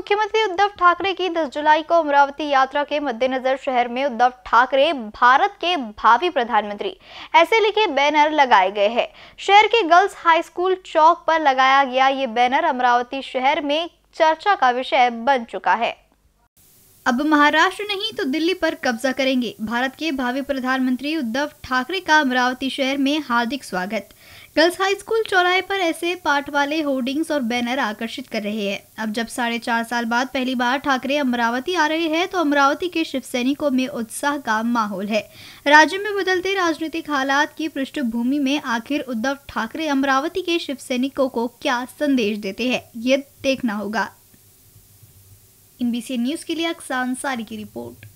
मुख्यमंत्री उद्धव ठाकरे की 10 जुलाई को अमरावती यात्रा के मद्देनजर शहर में उद्धव ठाकरे भारत के भावी प्रधानमंत्री ऐसे लिखे बैनर लगाए गए हैं शहर के गर्ल्स हाई स्कूल चौक पर लगाया गया ये बैनर अमरावती शहर में चर्चा का विषय बन चुका है अब महाराष्ट्र नहीं तो दिल्ली पर कब्जा करेंगे भारत के भावी प्रधानमंत्री उद्धव ठाकरे का अमरावती शहर में हार्दिक स्वागत गर्ल्स हाई स्कूल चौराहे पर ऐसे पाठ वाले होर्डिंग्स और बैनर आकर्षित कर रहे हैं अब जब साढ़े चार साल बाद पहली बार ठाकरे अमरावती आ रहे हैं तो अमरावती के शिव सैनिकों में उत्साह का माहौल है राज्य में बदलते राजनीतिक हालात की पृष्ठभूमि में आखिर उद्धव ठाकरे अमरावती के शिव सैनिकों को क्या संदेश देते हैं ये देखना होगा इनबीसी न्यूज के लिए अक्सान सारी की रिपोर्ट